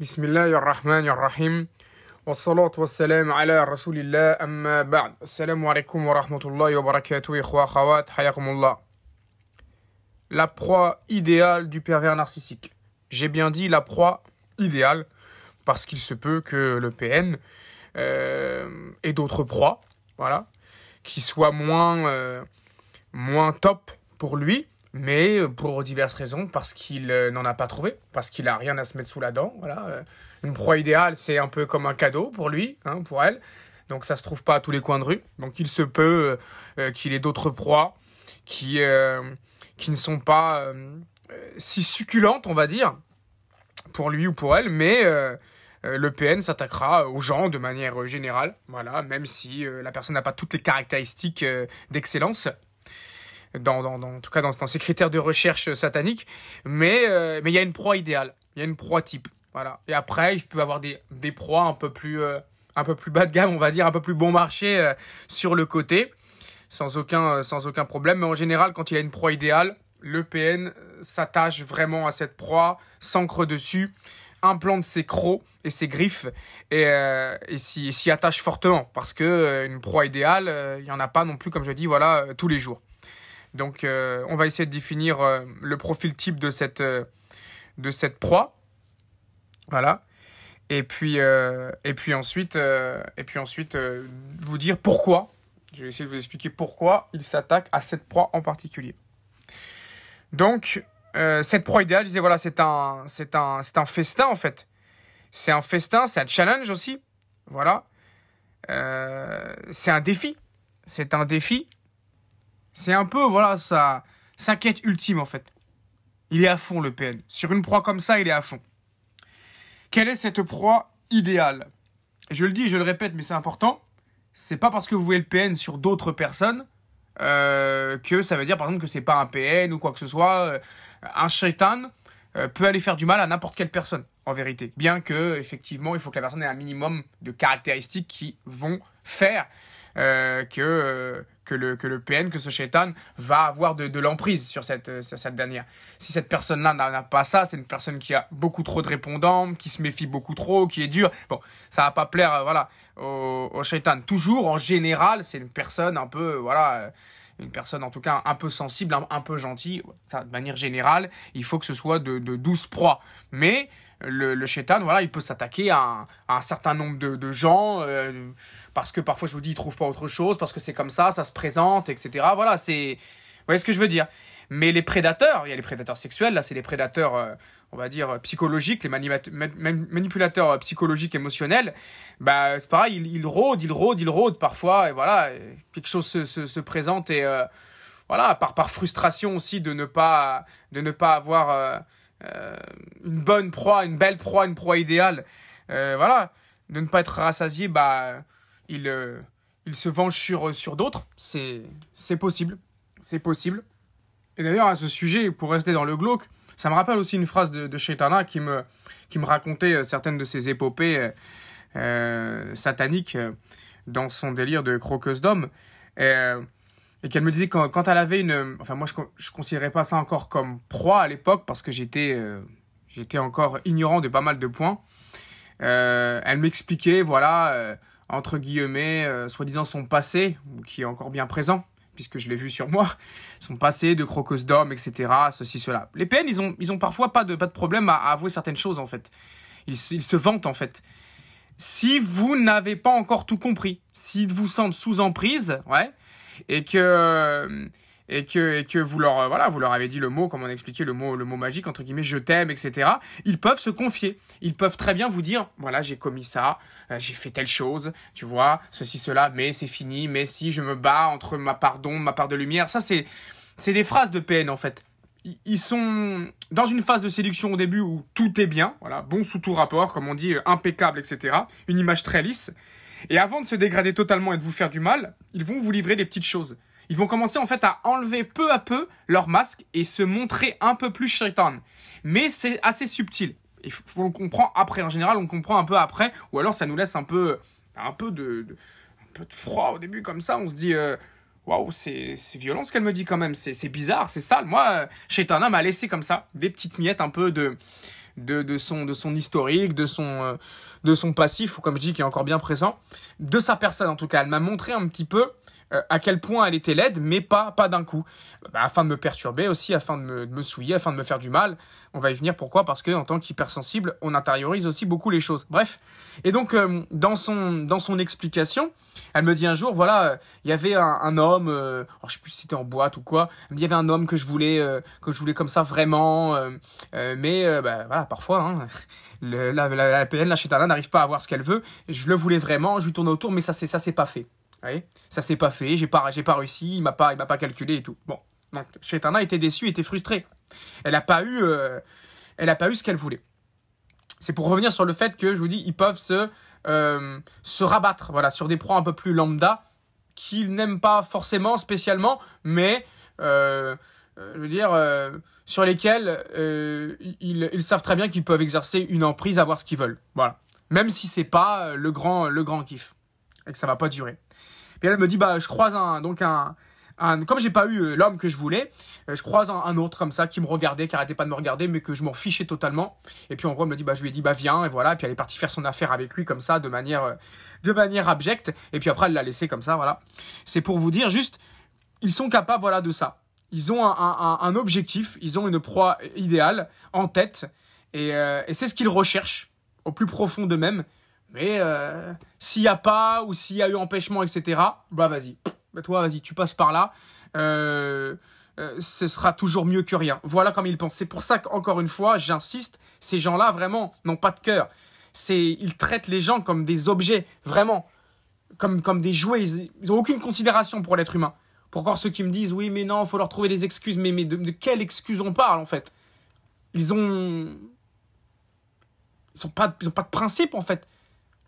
بسم الله الرحمن الرحيم والصلاة والسلام على رسول الله أما بعد السلام عليكم ورحمة الله وبركاته إخوة أخوات حياكم الله La proie idéale du pervers narcissique. J'ai bien dit la proie idéale parce qu'il se peut que le PN euh, ait d'autres proies, voilà, qui soient moins, euh, moins top pour lui, mais euh, pour diverses raisons, parce qu'il euh, n'en a pas trouvé, parce qu'il n'a rien à se mettre sous la dent. Voilà. Euh. Une proie idéale, c'est un peu comme un cadeau pour lui, hein, pour elle. Donc ça se trouve pas à tous les coins de rue. Donc il se peut qu'il ait d'autres proies qui, ne sont pas si succulentes, on va dire, pour lui ou pour elle, mais le PN s'attaquera aux gens de manière générale, voilà, même si la personne n'a pas toutes les caractéristiques d'excellence dans, dans, en tout cas dans, ces critères de recherche euh, satanique, mais euh, mais il y a une proie idéale, il y a une proie type, voilà. Et après, il peut avoir des, des proies un peu plus euh, un peu plus bas de gamme, on va dire, un peu plus bon marché sur le côté, sans aucun sans aucun problème. Mais en général, quand il y a une proie idéale, le PN s'attache vraiment à cette proie, s'ancre dessus implante ses crocs et ses griffes et, et s'y attache fortement parce que une proie idéale, il y en a pas non plus comme je dis voilà tous les jours. Donc euh, on va essayer de définir euh, le profil type de cette, euh, de cette proie. Voilà. Et puis, et puis ensuite, et puis ensuite vous dire pourquoi. Je vais essayer de vous expliquer pourquoi il s'attaque à cette proie en particulier. Donc, cette proie idéale, je disais, voilà, c'est un, c'est un, c'est un festin en fait. C'est un festin, c'est un challenge aussi. Voilà. c'est un défi. C'est un défi c'est un peu, voilà, sa, sa quête ultime en fait. Il est à fond le PN. Sur une proie comme ça, il est à fond. Quelle est cette proie idéale Je le dis, je le répète, mais c'est important. C'est pas parce que vous voyez le PN sur d'autres personnes euh, que ça veut dire par exemple que c'est pas un PN ou quoi que ce soit. Euh, un shaitan euh, peut aller faire du mal à n'importe quelle personne, en vérité. Bien que, effectivement, il faut que la personne ait un minimum de caractéristiques qui vont faire euh, que, euh, que, le, que le PN, que ce shaitan va avoir de, de l'emprise sur cette, euh, cette dernière. Si cette personne-là n'a pas ça, c'est une personne qui a beaucoup trop de répondants, qui se méfie beaucoup trop, qui est dure. Bon, ça va pas plaire voilà, au, au shaitan. Toujours, en général, c'est une personne un peu... voilà une personne en tout cas un peu sensible, un, peu gentille, de manière générale, il faut que ce soit de, douce proie. Mais le, le chétan, voilà, il peut s'attaquer à, un certain nombre de, gens, euh, parce que parfois je vous dis, il trouve pas autre chose, parce que c'est comme ça, ça se présente, etc. Voilà, c'est... Vous voyez ce que je veux dire Mais les prédateurs, il y a les prédateurs sexuels, là c'est les prédateurs... Euh, on va dire, psychologique, les manipulateurs euh, psychologiques, émotionnels, bah, c'est pareil, ils, rôdent, ils rôdent, ils rôdent parfois, et voilà, quelque chose se, présente, et euh, voilà, par, frustration aussi de ne pas, de ne pas avoir euh, une bonne proie, une belle proie, une proie idéale, voilà, de ne pas être rassasié, bah, il se venge sur, sur d'autres, c'est possible, c'est possible. Et d'ailleurs, à ce sujet, pour rester dans le glauque, ça me rappelle aussi une phrase de, Shaitana qui me, racontait euh, certaines de ses épopées euh, euh, sataniques dans son délire de croqueuse d'homme. Et, qu'elle me disait quand, elle avait une... Enfin moi je ne considérais pas ça encore comme proie à l'époque parce que j'étais encore ignorant de pas mal de points. elle m'expliquait, voilà, entre guillemets, soi-disant son passé, qui est encore bien présent, puisque je l'ai vu sur moi, sont passés de crocos d'hommes, etc., ceci, cela. Les PN, ils ont, ils ont parfois pas de, pas de problème à, avouer certaines choses, en fait. Ils, ils se vantent, en fait. Si vous n'avez pas encore tout compris, s'ils vous sentent sous emprise, ouais, et que et que, que vous leur euh, voilà vous leur avez dit le mot comme on a le mot le mot magique entre guillemets je t'aime etc ils peuvent se confier ils peuvent très bien vous dire voilà j'ai commis ça euh, j'ai fait telle chose tu vois ceci cela mais c'est fini mais si je me bats entre ma part d'ombre ma part de lumière ça c'est c'est des phrases de PN en fait ils sont dans une phase de séduction au début où tout est bien, voilà, bon sous tout rapport, comme on dit, euh, impeccable, etc. Une image très lisse. Et avant de se dégrader totalement et de vous faire du mal, ils vont vous livrer des petites choses. Ils vont commencer en fait à enlever peu à peu leur masque et se montrer un peu plus shaitan. Mais c'est assez subtil. Il faut comprend après. En général, on comprend un peu après. Ou alors, ça nous laisse un peu, un peu de, froid au début comme ça. On se dit. Euh, waouh, c'est violent ce qu'elle me dit quand même, c'est bizarre, c'est sale. Moi, euh, Shaitana m'a laissé comme ça, des petites miettes un peu de, de, de, son, de son historique, de son, euh, de son passif, ou comme je dis, qui est encore bien présent, de sa personne en tout cas. Elle m'a montré un petit peu euh, à quel point elle était laide, mais pas, pas d'un coup. Bah, afin de me perturber aussi, afin de me, souiller, afin de me faire du mal. On va y venir pourquoi Parce qu'en tant qu'hypersensible, on intériorise aussi beaucoup les choses. Bref. Et donc, euh, dans, son, dans son explication, elle me dit un jour, voilà, euh, il y avait un, homme, je sais plus si c'était en boîte ou quoi, il y avait un homme que je voulais, que je voulais comme ça vraiment, mais bah, voilà, parfois, hein, la, la, la, PN, n'arrive pas à avoir ce qu'elle veut. Je le voulais vraiment, je lui tournais autour, mais ça, c'est ça, c'est pas fait ça s'est pas fait, j'ai pas, pas réussi, il m'a pas, m'a pas calculé et tout. Bon, donc Shaitana était déçue, était frustrée. Elle n'a pas eu, euh, elle a pas eu ce qu'elle voulait. C'est pour revenir sur le fait que je vous dis, ils peuvent se, euh, rabattre, voilà, sur des proies un peu plus lambda qu'ils n'aiment pas forcément spécialement, mais euh, je veux dire, sur lesquelles ils, savent très bien qu'ils peuvent exercer une emprise, à voir ce qu'ils veulent. Voilà. Même si c'est pas le grand, le grand kiff et que ça va pas durer. Puis elle me dit bah je croise un donc un un, comme j'ai pas eu euh, l'homme que je voulais, euh, je croise un, autre comme ça qui me regardait, qui arrêtait pas de me regarder, mais que je m'en fichais totalement. Et puis en gros, elle me dit, bah, je lui ai dit, bah, viens, et voilà. puis elle est partie faire son affaire avec lui comme ça, de manière, euh, de manière abjecte. Et puis après, elle l'a laissé comme ça, voilà. C'est pour vous dire juste, ils sont capables, voilà, de ça. Ils ont un, objectif, ils ont une proie idéale en tête, et, et c'est ce qu'ils recherchent au plus profond d'eux-mêmes. Mais euh, s'il n'y a pas ou s'il y a eu empêchement, etc., bah vas-y, bah, toi vas-y, tu passes par là. Euh, euh, ce sera toujours mieux que rien. Voilà comme ils pensent. C'est pour ça qu'encore une fois, j'insiste, ces gens-là vraiment n'ont pas de cœur. C'est, ils traitent les gens comme des objets, vraiment, comme, comme des jouets. Ils n'ont aucune considération pour l'être humain. Pour encore ceux qui me disent, oui, mais non, il faut leur trouver des excuses. Mais, mais de, quelle quelles excuses on parle en fait Ils ont. Ils n'ont pas, pas de principe en fait.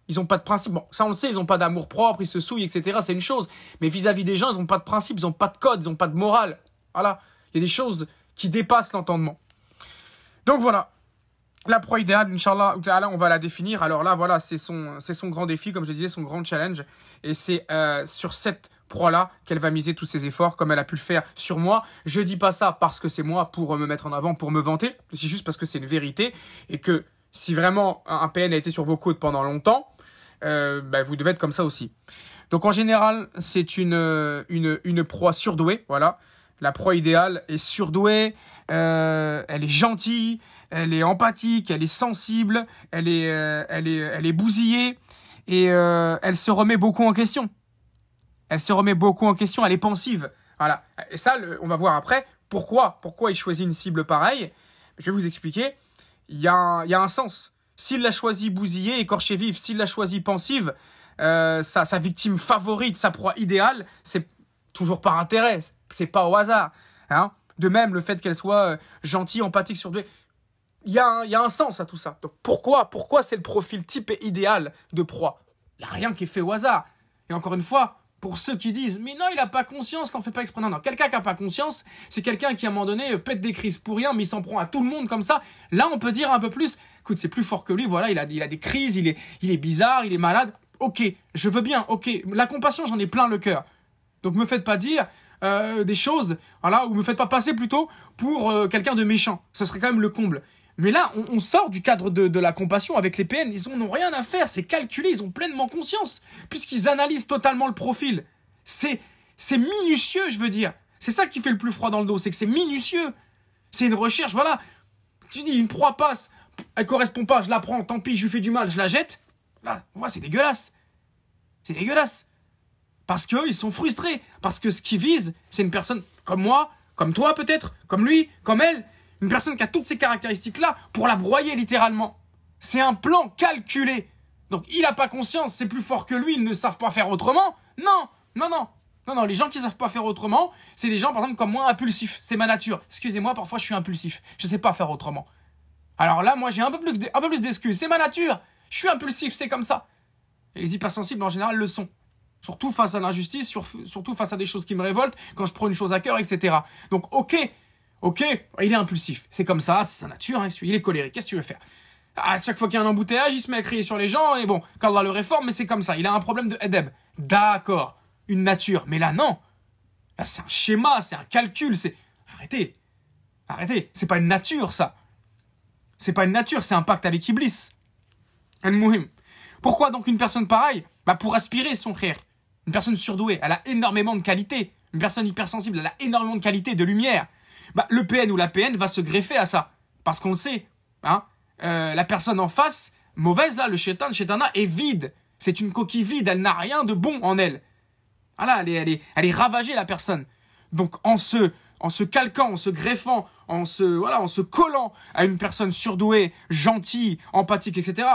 Ils n'ont pas de principe. Bon, ça on le sait, ils n'ont pas d'amour propre, ils se souillent, etc. C'est une chose. Mais vis-à-vis des gens, ils n'ont pas de principe, ils n'ont pas de code, ils n'ont pas de morale. Voilà. Il y a des choses qui dépassent l'entendement. Donc voilà. La proie idéale, Inch'Allah, on va la définir. Alors là, voilà, c'est son, son grand défi, comme je disais, son grand challenge. Et c'est euh, sur cette proie-là qu'elle va miser tous ses efforts, comme elle a pu le faire sur moi. Je dis pas ça parce que c'est moi, pour euh, me mettre en avant, pour me vanter. C'est juste parce que c'est une vérité. Et que si vraiment un PN a été sur vos côtes pendant longtemps, euh, bah, vous devez être comme ça aussi. Donc en général, c'est une, une, une, proie surdouée, voilà. La proie idéale est surdouée, euh, elle est gentille, elle est empathique, elle est sensible, elle est, euh, elle est, elle est bousillée et elle se remet beaucoup en question. Elle se remet beaucoup en question, elle est pensive. Voilà. Et ça, on va voir après pourquoi, pourquoi il choisit une cible pareille. Je vais vous expliquer. Il y, a il y a un sens. S'il la choisit bousillée, écorchée vive, s'il la choisit pensive, euh, sa, victime favorite, sa proie idéale, c'est toujours par intérêt, c'est pas au hasard. Hein de même, le fait qu'elle soit euh, gentille, empathique, sur deux, il y, y, a un sens à tout ça. pourquoi, pourquoi c'est le profil type et idéal de proie Il n'y a rien qui est fait au hasard. Et encore une fois, pour ceux qui disent mais non il a pas conscience l'en fait pas exprès non quelqu'un qui a pas conscience c'est quelqu'un qui à un moment donné euh, pète des crises pour rien mais il s'en prend à tout le monde comme ça là on peut dire un peu plus écoute c'est plus fort que lui voilà il a il a des crises il est il est bizarre il est malade ok je veux bien ok la compassion j'en ai plein le cœur donc me faites pas dire euh, des choses voilà ou me faites pas passer plutôt pour euh, quelqu'un de méchant ce serait quand même le comble mais là, on, sort du cadre de, la compassion avec les PN. Ils n'ont rien à faire, c'est calculé, ils ont pleinement conscience, puisqu'ils analysent totalement le profil. C'est, c'est minutieux, je veux dire. C'est ça qui fait le plus froid dans le dos, c'est que c'est minutieux. C'est une recherche, voilà. Tu dis, une proie passe, elle correspond pas, je la prends, tant pis, je lui fais du mal, je la jette. Là, moi, c'est dégueulasse. C'est dégueulasse. Parce qu'eux, ils sont frustrés. Parce que ce qu'ils visent, c'est une personne comme moi, comme toi peut-être, comme lui, comme elle, une personne qui a toutes ces caractéristiques-là pour la broyer littéralement. C'est un plan calculé. Donc il n'a pas conscience, c'est plus fort que lui, ils ne savent pas faire autrement. Non, non, non. Non, non, les gens qui savent pas faire autrement, c'est des gens, par exemple, comme moi, impulsifs. C'est ma nature. Excusez-moi, parfois je suis impulsif. Je sais pas faire autrement. Alors là, moi, j'ai un peu plus d'excuses. C'est ma nature. Je suis impulsif, c'est comme ça. Et les hypersensibles, en général, le sont. Surtout face à l'injustice, surtout face à des choses qui me révoltent, quand je prends une chose à cœur, etc. Donc, ok, Ok, il est impulsif. C'est comme ça, c'est sa nature. Hein, il est colérique. Qu'est-ce que tu veux faire À chaque fois qu'il y a un embouteillage, il se met à crier sur les gens. Et bon, qu'Allah le réforme, mais c'est comme ça. Il a un problème de Edeb. D'accord, une nature. Mais là, non. Là, c'est un schéma, c'est un calcul. C'est arrêtez, arrêtez. C'est pas une nature, ça. C'est pas une nature, c'est un pacte avec Iblis. Al-Muhim. Pourquoi donc une personne pareille Bah pour aspirer son frère. Une personne surdouée, elle a énormément de qualités. Une personne hypersensible, elle a énormément de qualités, de lumière. Bah, le PN ou la PN va se greffer à ça. Parce qu'on sait, hein, euh, la personne en face, mauvaise là, le shaitan, shaitana, est vide. C'est une coquille vide, elle n'a rien de bon en elle. Ah elle est, elle elle ravagée la personne. Donc en se, en se calquant, en se greffant, en se, voilà, en se collant à une personne surdouée, gentille, empathique, etc.,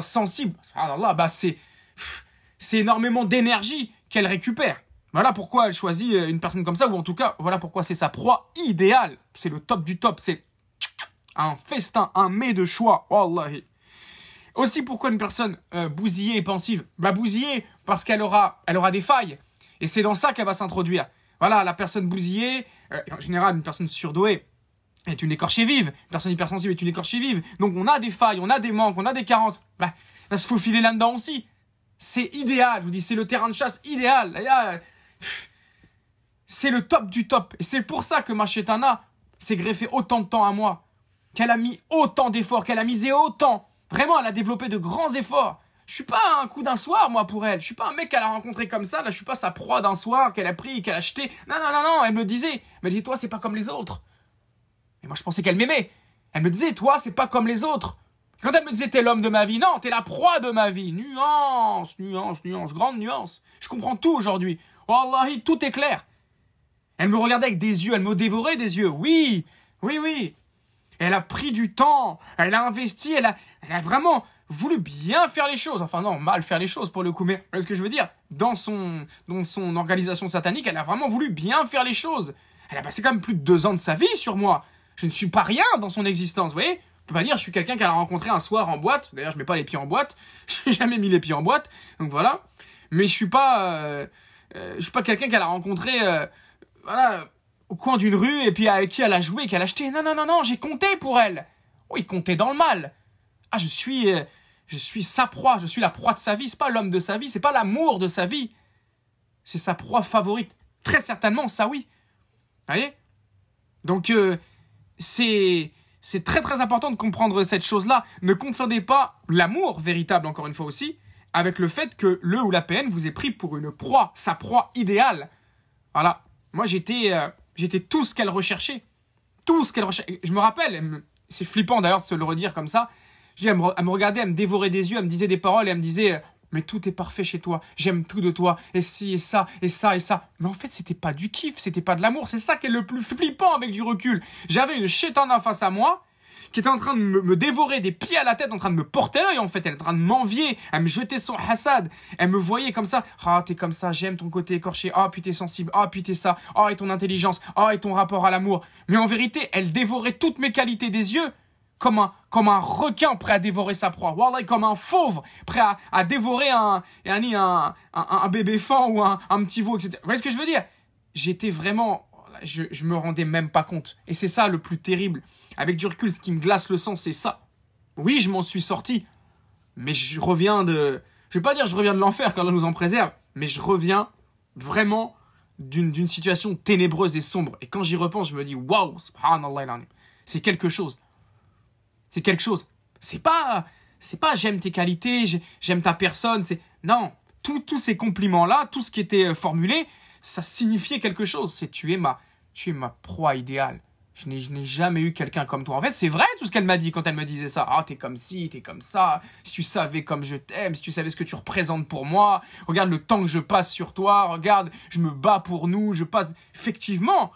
sensible, bah c'est, c'est énormément d'énergie qu'elle récupère. Voilà pourquoi elle choisit euh, une personne comme ça, ou en tout cas, voilà pourquoi c'est sa proie idéale. C'est le top du top, c'est un festin, un mets de choix. Wallahi. Aussi, pourquoi une personne euh, bousillée et pensive Bah, bousillée, parce qu'elle aura, elle aura des failles. Et c'est dans ça qu'elle va s'introduire. Voilà, la personne bousillée, euh, en général, une personne surdouée est une écorchée vive. Une personne hypersensible est une écorchée vive. Donc, on a des failles, on a des manques, on a des carences. Bah, il faut filer là-dedans aussi. C'est idéal, vous dis, c'est le terrain de chasse idéal. C'est le top du top. Et c'est pour ça que ma s'est greffé autant de temps à moi. Qu'elle a mis autant d'efforts, qu'elle a misé autant. Vraiment, elle a développé de grands efforts. Je suis pas un coup d'un soir, moi, pour elle. Je suis pas un mec qu'elle a rencontré comme ça. Là, je suis pas sa proie d'un soir qu'elle a pris, qu'elle a acheté. Non, non, non, non. Elle me disait. Elle me disait, toi, c'est pas comme les autres. Et moi, je pensais qu'elle m'aimait. Elle me disait, toi, c'est pas comme les autres. Quand elle me disait, t'es l'homme de ma vie, non, t'es la proie de ma vie. Nuance, nuance, nuance, grande nuance. Je comprends tout aujourd'hui. Oh, Wallahi, tout est clair. Elle me regardait avec des yeux, elle me dévorait des yeux. Oui, oui, oui. Elle a pris du temps, elle a investi, elle a, a vraiment voulu bien faire les choses. Enfin non, mal faire les choses pour le coup, mais ce que je veux dire, dans son, son organisation satanique, elle a vraiment voulu bien faire les choses. Elle a passé quand même plus de deux ans de sa vie sur moi. Je ne suis pas rien dans son existence, vous voyez on peut pas dire je suis quelqu'un qu'elle a rencontré un soir en boîte. D'ailleurs, je mets pas les pieds en boîte. J'ai jamais mis les pieds en boîte. Donc voilà. Mais je suis pas... Euh, je euh, je suis pas quelqu'un qu'elle a rencontré euh, voilà, au coin d'une rue et puis avec qui elle a joué, qu'elle a acheté. Non, non, non, non, j'ai compté pour elle. Oui, oh, comptait dans le mal. Ah, je suis, euh, je suis sa proie, je suis la proie de sa vie. C'est pas l'homme de sa vie, c'est pas l'amour de sa vie. C'est sa proie favorite. Très certainement, ça oui. Vous voyez Donc, c'est c'est très très important de comprendre cette chose-là. Ne confondez pas l'amour véritable, encore une fois aussi, avec le fait que le ou la PN vous ait pris pour une proie, sa proie idéale. Voilà. Moi, j'étais euh, j'étais tout ce qu'elle recherchait. Tout ce qu'elle recherchait. Je me rappelle, c'est flippant d'ailleurs de se le redire comme ça. elle, me, regardait, elle me dévorait des yeux, elle me disait des paroles et elle me disait mais tout est parfait chez toi, j'aime tout de toi, et si, et ça, et ça, et ça. Mais en fait, c'était pas du kiff, c'était pas de l'amour, c'est ça qui est le plus flippant avec du recul. J'avais une chétana face à moi, qui était en train de me, dévorer des pieds à la tête, en train de me porter l'œil en fait. Elle est en train de m'envier, elle me jetait son hassad. Elle me voyait comme ça. Ah, t'es comme ça, j'aime ton côté écorché. Ah, puis t'es sensible. Ah, puis t'es ça. Ah, et ton intelligence. Ah, et ton rapport à l'amour. Mais en vérité, elle dévorait toutes mes qualités des yeux. Comme un, comme un requin prêt à dévorer sa proie. Wallah, comme un fauve prêt à, dévorer un, un, un, un, un bébé fan ou un, un petit veau, etc. Vous voyez ce que je veux dire J'étais vraiment je, me rendais même pas compte. Et c'est ça le plus terrible. Avec du recul, ce qui me glace le sang, c'est ça. Oui, je m'en suis sorti. Mais je reviens de. Je vais pas dire je reviens de l'enfer quand on nous en préserve. Mais je reviens vraiment d'une situation ténébreuse et sombre. Et quand j'y repense, je me dis waouh, c'est quelque chose. C'est quelque chose. C'est pas. C'est pas j'aime tes qualités, j'aime ta personne. C'est Non. Tous ces compliments-là, tout ce qui était euh, formulé, ça signifiait quelque chose. C'est tu es ma, tu es ma proie idéale. Je n'ai jamais eu quelqu'un comme toi. En fait, c'est vrai tout ce qu'elle m'a dit quand elle me disait ça. Ah, t'es comme ci, t'es comme ça. Si tu savais comme je t'aime, si tu savais ce que tu représentes pour moi, regarde le temps que je passe sur toi, regarde, je me bats pour nous, je passe. Effectivement,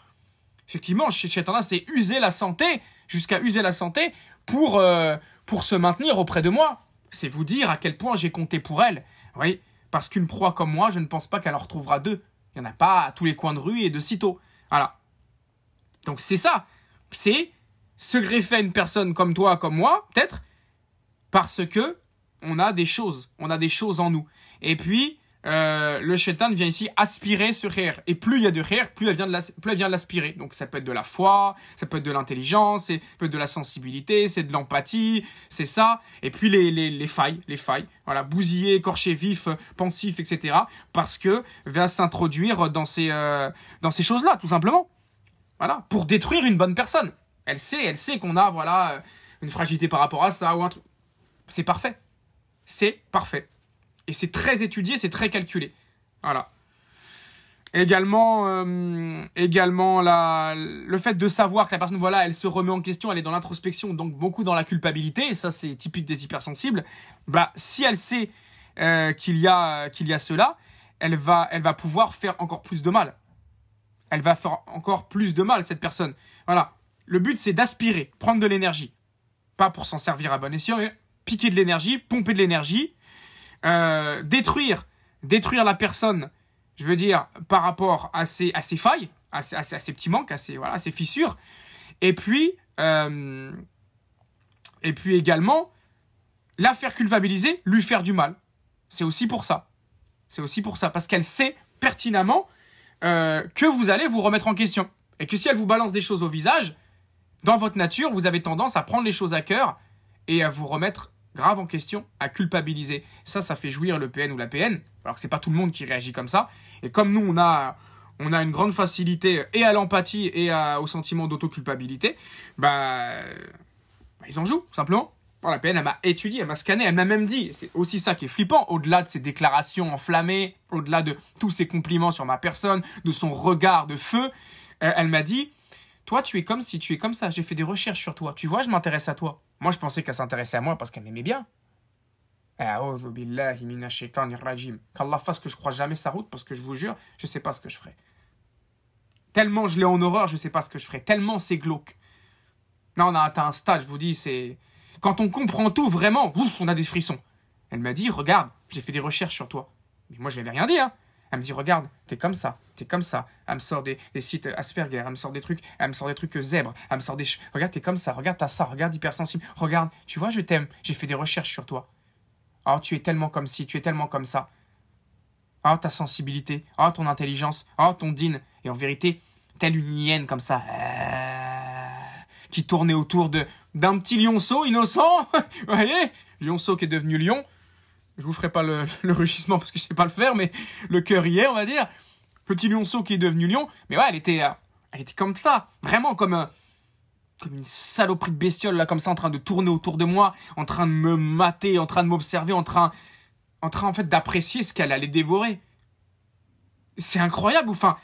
effectivement, chez Chetana, c'est user la santé, jusqu'à user la santé, pour, euh, pour se maintenir auprès de moi. C'est vous dire à quel point j'ai compté pour elle. Oui, parce qu'une proie comme moi, je ne pense pas qu'elle en retrouvera deux. Il n'y en a pas à tous les coins de rue et de sitôt. Voilà. Donc c'est ça. C'est se greffer à une personne comme toi, comme moi, peut-être, parce que on a des choses, on a des choses en nous. Et puis, euh, le shaitan vient ici aspirer ce rire. Et plus il y a de rire, plus elle vient de l'aspirer. Donc ça peut être de la foi, ça peut être de l'intelligence, ça peut être de la sensibilité, c'est de l'empathie, c'est ça. Et puis les, failles, les failles. Voilà, bousiller, écorcher vif, pensif, etc. Parce que vient s'introduire dans ces, euh, dans ces choses-là, tout simplement. Voilà, pour détruire une bonne personne. Elle sait, elle sait qu'on a, voilà, une fragilité par rapport à ça ou un C'est parfait. C'est parfait. Et c'est très étudié, c'est très calculé. Voilà. Également, euh, également la, le fait de savoir que la personne, voilà, elle se remet en question, elle est dans l'introspection, donc beaucoup dans la culpabilité, ça c'est typique des hypersensibles, bah, si elle sait euh, qu'il y, a, qu'il y a cela, elle va, elle va pouvoir faire encore plus de mal elle va faire encore plus de mal, cette personne. Voilà. Le but, c'est d'aspirer, prendre de l'énergie. Pas pour s'en servir à bon escient, mais piquer de l'énergie, pomper de l'énergie, euh, détruire, détruire la personne, je veux dire, par rapport à ses, failles, à ses, petits manques, à ses, voilà, fissures. Et puis, euh, et puis également, la faire culpabiliser, lui faire du mal. C'est aussi pour ça. C'est aussi pour ça, parce qu'elle sait pertinemment euh, que vous allez vous remettre en question. Et que si elle vous balance des choses au visage, dans votre nature, vous avez tendance à prendre les choses à cœur et à vous remettre grave en question, à culpabiliser. Ça, ça fait jouir le PN ou la PN, alors que c'est pas tout le monde qui réagit comme ça. Et comme nous, on a, on a une grande facilité et à l'empathie et au sentiment d'autoculpabilité, bah, bah, ils en jouent, simplement elle m'a étudié, elle m'a scanné, elle m'a même dit, c'est aussi ça qui est flippant, au-delà de ses déclarations enflammées, au-delà de tous ses compliments sur ma personne, de son regard de feu, euh, elle m'a dit, toi, tu es comme si tu es comme ça, j'ai fait des recherches sur toi, tu vois, je m'intéresse à toi. Moi, je pensais qu'elle s'intéressait à moi parce qu'elle m'aimait bien. Qu'Allah fasse que je crois jamais sa route parce que je vous jure, je ne sais pas ce que je ferai. Tellement je l'ai en horreur, je ne sais pas ce que je ferai. Tellement c'est glauque. Non, on a atteint un stade, je vous dis, c'est quand on comprend tout vraiment, on a des frissons. Elle m'a dit, regarde, j'ai fait des recherches sur toi. Mais moi, je n'avais rien dit, hein. Elle me dit, regarde, t'es comme ça, t'es comme ça. Elle me sort des, sites Asperger, elle me sort des trucs, elle me sort des trucs zèbres, elle me sort des... Regarde, t'es comme ça, regarde, t'as ça, regarde, hypersensible. Regarde, tu vois, je t'aime, j'ai fait des recherches sur toi. Oh, tu es tellement comme ci, tu es tellement comme ça. Oh, ta sensibilité, oh, ton intelligence, oh, ton dîne. Et en vérité, telle une hyène comme ça, euh, qui tournait autour de d'un petit lionceau innocent. vous voyez Lionceau qui est devenu lion. Je vous ferai pas le, rugissement parce que je sais pas le faire, mais le cœur y est, on va dire. Petit lionceau qui est devenu lion. Mais ouais, elle était, euh, elle était comme ça. Vraiment comme un, euh, comme une saloperie de bestiole là comme ça en train de tourner autour de moi, en train de me mater, en train de m'observer, en train en train en fait d'apprécier ce qu'elle allait dévorer. C'est incroyable enfin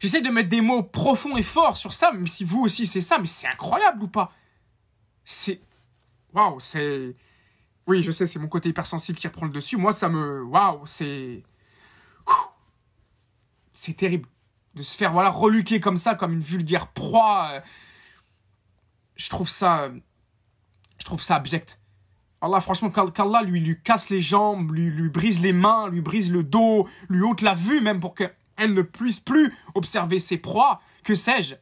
j'essaie de mettre des mots profonds et forts sur ça, mais si vous aussi c'est ça, mais c'est incroyable ou pas c'est. Waouh, c'est. Oui, je sais, c'est mon côté hypersensible qui reprend le dessus. Moi, ça me. Waouh, c'est. C'est terrible. De se faire, voilà, reluquer comme ça, comme une vulgaire proie. Euh. Je trouve ça. Euh, je trouve ça abject. Allah, franchement, qu'Allah lui, lui casse les jambes, lui, lui brise les mains, lui brise le dos, lui ôte la vue, même pour qu'elle ne puisse plus observer ses proies. Que sais-je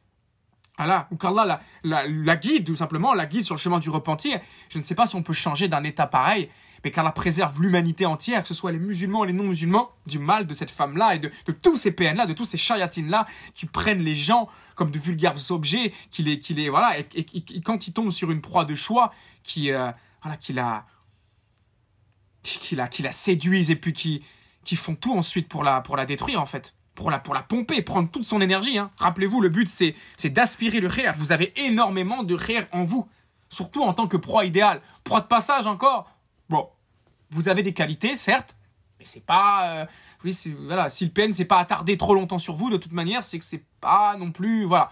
ou qu'Allah la, la, guide, tout simplement, la guide sur le chemin du repentir. Je ne sais pas si on peut changer d'un état pareil, mais la préserve l'humanité entière, que ce soit les musulmans et les non-musulmans, du mal de cette femme-là et de, tous ces PN-là, de tous ces chariatines-là, qui prennent les gens comme de vulgaires objets, qui les, qu'il est, voilà, et, quand ils tombent sur une proie de choix, qui, euh, voilà, qui la, qui la, qui la séduisent et puis qui, qui font tout ensuite pour la, pour la détruire, en fait pour la, pour la pomper, prendre toute son énergie. Hein. Rappelez-vous, le but, c'est d'aspirer le rire. Vous avez énormément de rire en vous, surtout en tant que proie idéale. Proie de passage encore. Bon, vous avez des qualités, certes, mais c'est pas. Euh, oui, voilà, si le PN s'est pas attardé trop longtemps sur vous, de toute manière, c'est que c'est pas non plus. Voilà.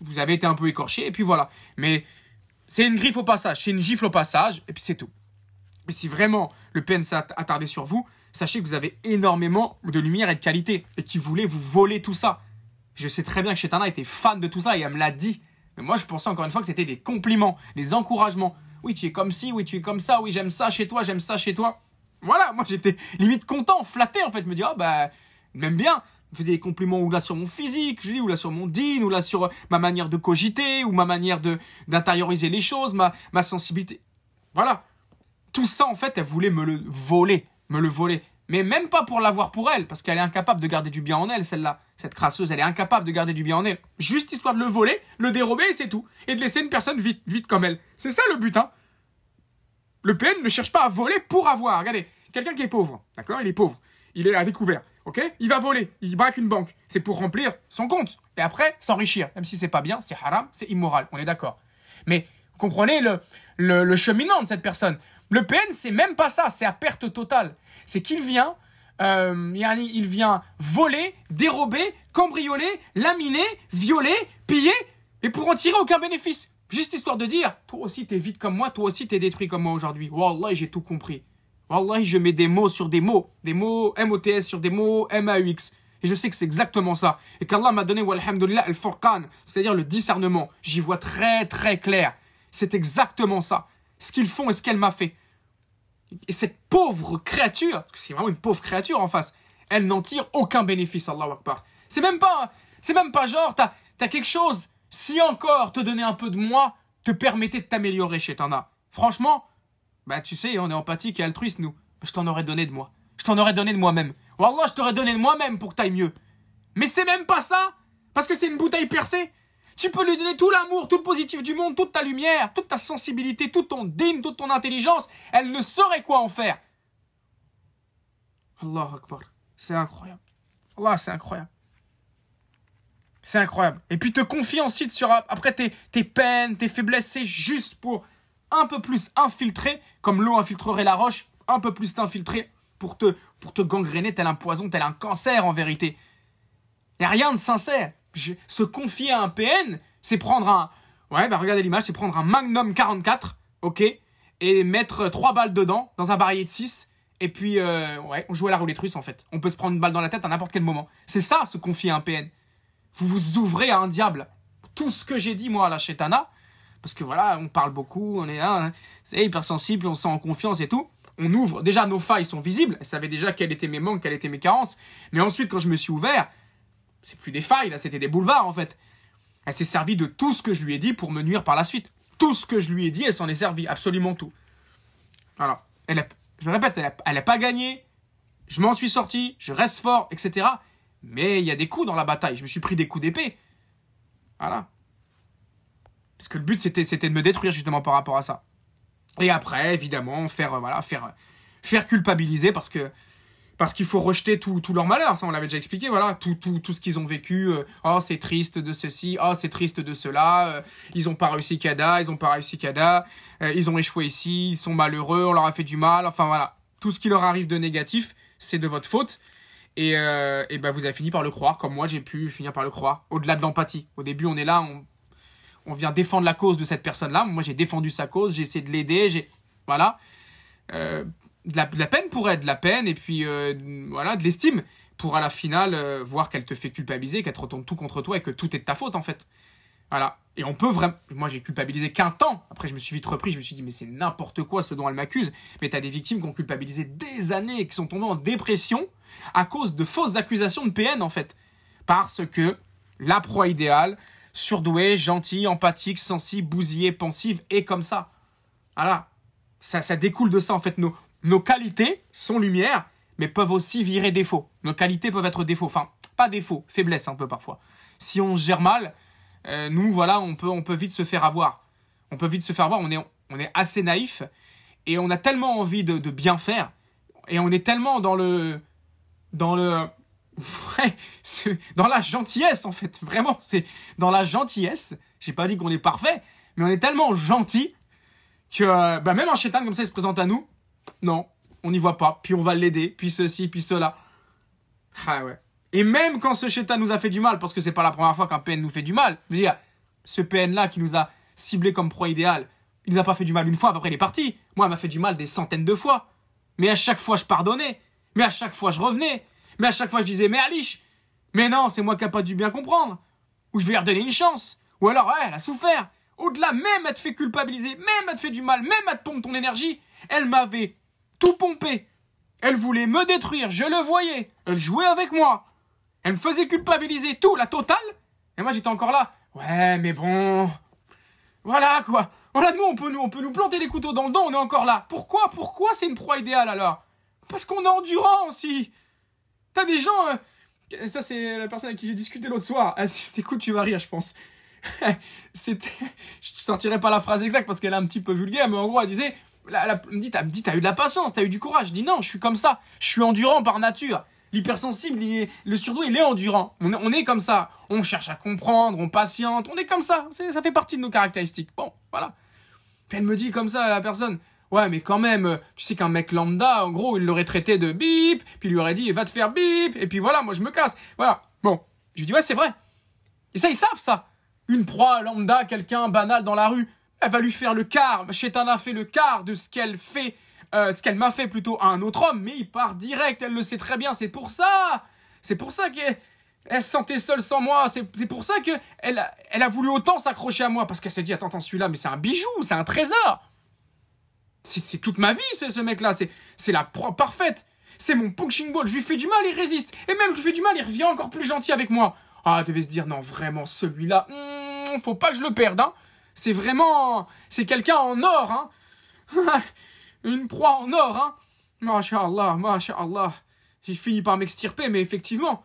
Vous avez été un peu écorché, et puis voilà. Mais c'est une griffe au passage, c'est une gifle au passage, et puis c'est tout. Mais si vraiment le PN s'est attardé sur vous, sachez que vous avez énormément de lumière et de qualité et qui voulait vous voler tout ça. Je sais très bien que Chetana était fan de tout ça et elle me l'a dit. Mais moi, je pensais encore une fois que c'était des compliments, des encouragements. Oui, tu es comme ci, oui, tu es comme ça, oui, j'aime ça chez toi, j'aime ça chez toi. Voilà, moi j'étais limite content, flatté en fait, me dire, ah, bah, même bien. vous des compliments ou là sur mon physique, je dis, ou là sur mon dîne, ou là sur euh, ma manière de cogiter, ou ma manière d'intérioriser les choses, ma, ma sensibilité. Voilà. Tout ça, en fait, elle voulait me le voler le voler. Mais même pas pour l'avoir pour elle, parce qu'elle est incapable de garder du bien en elle, celle-là. Cette crasseuse, elle est incapable de garder du bien en elle. Juste histoire de le voler, le dérober et c'est tout. Et de laisser une personne vite, vite comme elle. C'est ça le but, hein. Le PN ne cherche pas à voler pour avoir. Regardez, quelqu'un qui est pauvre, d'accord Il est pauvre. Il est à découvert, ok Il va voler, il braque une banque. C'est pour remplir son compte. Et après, s'enrichir. Même si c'est pas bien, c'est haram, c'est immoral, on est d'accord. Mais comprenez le, le cheminant de cette personne. Le PN, c'est même pas ça, c'est à perte totale. C'est qu'il vient, euh, il vient voler, dérober, cambrioler, laminer, violer, piller, et pour en tirer aucun bénéfice. Juste histoire de dire, toi aussi t'es vite comme moi, toi aussi t'es détruit comme moi aujourd'hui. Wallah, j'ai tout compris. Wallah, je mets des mots sur des mots. Des mots M-O-T-S sur des mots M-A-U-X. Et je sais que c'est exactement ça. Et qu'Allah m'a donné, walhamdulillah, al-furqan, c'est-à-dire le discernement. J'y vois très très clair. C'est exactement ça ce qu'ils font et ce qu'elle m'a fait. Et cette pauvre créature, parce que c'est vraiment une pauvre créature en face, elle n'en tire aucun bénéfice, Allah Akbar. C'est même pas, c'est même pas genre, t'as, quelque chose, si encore te donner un peu de moi, te permettait de t'améliorer chez t'en Franchement, bah tu sais, on est empathique et altruiste nous. Je t'en aurais donné de moi. Je t'en aurais donné de moi-même. Wallah, je t'aurais donné de moi-même pour que t'ailles mieux. Mais c'est même pas ça Parce que c'est une bouteille percée tu peux lui donner tout l'amour, tout le positif du monde, toute ta lumière, toute ta sensibilité, tout ton dîme, toute ton intelligence. Elle ne saurait quoi en faire. Allah Akbar. C'est incroyable. Allah, c'est incroyable. C'est incroyable. Et puis te confie ensuite sur après tes, tes peines, tes faiblesses, c'est juste pour un peu plus infiltrer, comme l'eau infiltrerait la roche, un peu plus t'infiltrer pour te, pour te gangréner tel un poison, tel un cancer en vérité. Il n'y a rien de sincère se confier à un PN, c'est prendre un... Ouais, bah regardez l'image, c'est prendre un Magnum 44, ok Et mettre trois balles dedans, dans un barillet de 6. Et puis, euh, ouais, on joue à la roulette russe, en fait. On peut se prendre une balle dans la tête à n'importe quel moment. C'est ça, se confier à un PN. Vous vous ouvrez à un diable. Tout ce que j'ai dit, moi, à la Chetana, parce que voilà, on parle beaucoup, on est, un, c'est hyper sensible, on se sent en confiance et tout on ouvre. Déjà, nos failles sont visibles. Elle savait déjà quels étaient mes manques, quelles étaient mes carences. Mais ensuite, quand je me suis ouvert, c'est plus des failles, là, c'était des boulevards, en fait. Elle s'est servie de tout ce que je lui ai dit pour me nuire par la suite. Tout ce que je lui ai dit, elle s'en est servie, absolument tout. Alors, Elle je répète, elle n'a pas gagné, je m'en suis sorti, je reste fort, etc. Mais il y a des coups dans la bataille, je me suis pris des coups d'épée. Voilà. Parce que le but, c'était, de me détruire justement par rapport à ça. Et après, évidemment, faire, euh, voilà, faire, euh, faire culpabiliser parce que parce qu'il faut rejeter tout, tout, leur malheur, ça on l'avait déjà expliqué, voilà, tout, tout, ce qu'ils ont vécu, euh, oh c'est triste de ceci, oh c'est triste de cela, euh, ils n'ont pas réussi Kada, ils n'ont pas réussi Kada, euh, ils ont échoué ici, ils sont malheureux, on leur a fait du mal, enfin voilà, tout ce qui leur arrive de négatif, c'est de votre faute, et, et, ben vous avez fini par le croire, comme moi j'ai pu finir par le croire, au-delà de l'empathie. Au début on est là, on, on vient défendre la cause de cette personne-là, moi j'ai défendu sa cause, j'ai essayé de l'aider, j'ai... Voilà de la, peine pour être de la peine et puis euh, voilà, de l'estime pour à la finale euh, voir qu'elle te fait culpabiliser, qu'elle te retombe tout contre toi et que tout est de ta faute en fait. Voilà. Et on peut vraiment. Moi j'ai culpabilisé qu'un temps. Après je me suis vite repris, je me suis dit mais c'est n'importe quoi ce dont elle m'accuse. Mais t'as des victimes qui ont culpabilisé des années et qui sont tombées en dépression à cause de fausses accusations de PN en fait. Parce que la proie idéale, surdouée, gentille, empathique, sensible, bousillée, pensive, est comme ça. Voilà. Ça, ça découle de ça en fait. Nos, nos qualités sont lumière, mais peuvent aussi virer défaut. Nos qualités peuvent être défauts. Enfin, pas défauts, faiblesse un peu parfois. Si on gère mal, euh, nous, voilà, on peut, on peut vite se faire avoir. On peut vite se faire avoir. On est, on est assez naïf et on a tellement envie de, bien faire et on est tellement dans le, dans le, dans la gentillesse en fait. Vraiment, c'est dans la gentillesse. J'ai pas dit qu'on est parfait, mais on est tellement gentil que euh, bah, même un chétan comme ça il se présente à nous non, on n'y voit pas. Puis on va l'aider, puis ceci, puis cela. Ah ouais. Et même quand ce chétan nous a fait du mal, parce que c'est pas la première fois qu'un PN nous fait du mal, je veux dire, ce PN-là qui nous a ciblé comme proie idéale, il nous a pas fait du mal une fois, après il est parti. Moi, il m'a fait du mal des centaines de fois. Mais à chaque fois, je pardonnais. Mais à chaque fois, je revenais. Mais à chaque fois, je disais, mais mais non, c'est moi qui n'ai pas dû bien comprendre. Ou je vais lui redonner une chance. Ou alors, ouais, elle a souffert. Au-delà, même elle te fait culpabiliser, même elle te fait du mal, même elle te pompe ton énergie, elle m'avait tout pompé. Elle voulait me détruire, je le voyais. Elle jouait avec moi. Elle me faisait culpabiliser tout, la totale. Et moi j'étais encore là. Ouais, mais bon. Voilà quoi. Voilà, nous on peut nous, on peut nous planter les couteaux dans le dos, on est encore là. Pourquoi Pourquoi c'est une proie idéale alors Parce qu'on est endurant aussi. T'as des gens. Euh, ça c'est la personne avec qui j'ai discuté l'autre soir. Ah, tu vas rire, je pense. C'était. Je sortirai pas la phrase exacte parce qu'elle est un petit peu vulgaire, mais en gros elle disait elle me dit, t'as, eu de la patience, t'as eu du courage. Je dis non, je suis comme ça. Je suis endurant par nature. L'hypersensible, le surdoué, il est endurant. On, est comme ça. On cherche à comprendre, on patiente, on est comme ça. ça fait partie de nos caractéristiques. Bon, voilà. Puis elle me dit comme ça, à la personne. Ouais, mais quand même, tu sais qu'un mec lambda, en gros, il l'aurait traité de bip, puis il lui aurait dit, va te faire bip, et puis voilà, moi je me casse. Voilà. Bon. Je lui dis, ouais, c'est vrai. Et ça, ils savent ça. Une proie lambda, quelqu'un banal dans la rue. Elle va lui faire le quart. a fait le quart de ce qu'elle fait, euh, ce qu'elle m'a fait plutôt à un autre homme, mais il part direct. Elle le sait très bien. C'est pour ça. C'est pour ça qu'elle se sentait seule sans moi. C'est pour ça qu'elle a, elle a voulu autant s'accrocher à moi. Parce qu'elle s'est dit Attends, attends, celui-là, mais c'est un bijou, c'est un trésor. C'est toute ma vie, ce mec-là. C'est la proie parfaite. C'est mon punching ball. Je lui fais du mal, il résiste. Et même, je lui fais du mal, il revient encore plus gentil avec moi. Ah, devait se dire, non, vraiment, celui-là, hmm, faut pas que je le perde, hein. C'est vraiment... C'est quelqu'un en or, hein Une proie en or, hein Masha'Allah, masha'Allah. J'ai fini par m'extirper, mais effectivement,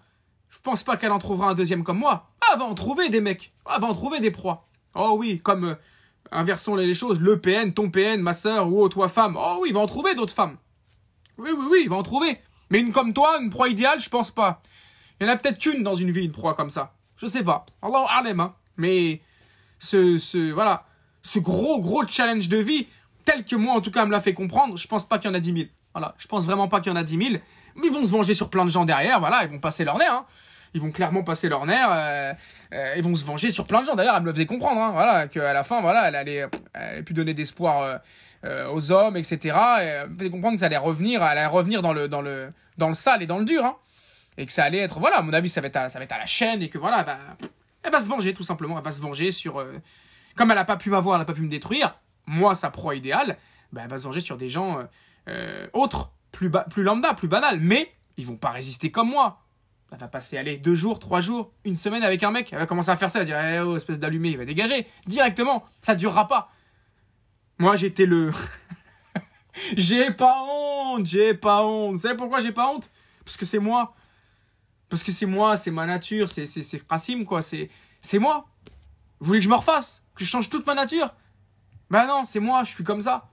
je pense pas qu'elle en trouvera un deuxième comme moi. Ah, va en trouver des mecs. Ah, va en trouver des proies. Oh oui, comme... Euh, inversons les choses, le PN, ton PN, ma sœur, ou oh, toi femme. Oh oui, va en trouver d'autres femmes. Oui, oui, oui, il va en trouver. Mais une comme toi, une proie idéale, je pense pas. Il y en a peut-être qu'une dans une vie, une proie comme ça. Je sais pas. Allah Harlem, hein. Mais ce, voilà, ce gros, gros challenge de vie, tel que moi, en tout cas, me l'a fait comprendre, je pense pas qu'il y en a 10 000. Voilà, je pense vraiment pas qu'il y en a 10 000. Mais ils vont se venger sur plein de gens derrière, voilà, ils vont passer leur nerf, hein. Ils vont clairement passer leur nerf, euh, euh, ils vont se venger sur plein de gens. D'ailleurs, elle me le faisait comprendre, hein, voilà que qu'à la fin, voilà, elle allait, elle donner d'espoir euh, aux hommes, etc. Et elle me faisait comprendre que ça allait revenir, revenir dans le, dans le, dans le sale et dans le dur, hein. Et que ça allait être, voilà, à mon avis, ça va être à, ça va être à la chaîne et que voilà, bah, elle va se venger, tout simplement. Elle va se venger sur. Euh, comme elle n'a pas pu m'avoir, elle n'a pas pu me détruire, moi, sa proie idéale, ben, elle va se venger sur des gens euh, euh, autres, plus, plus lambda, plus banal. Mais ils vont pas résister comme moi. Elle va passer, allez, deux jours, trois jours, une semaine avec un mec. Elle va commencer à faire ça, elle va dire, eh, oh, espèce d'allumé, il va dégager. Directement, ça durera pas. Moi, j'étais le. j'ai pas honte, j'ai pas honte. Vous savez pourquoi j'ai pas honte Parce que c'est moi. Parce que c'est moi, c'est ma nature, c'est c'est quoi, c'est c'est moi. Vous voulez que je me refasse, que je change toute ma nature Ben non, c'est moi, je suis comme ça.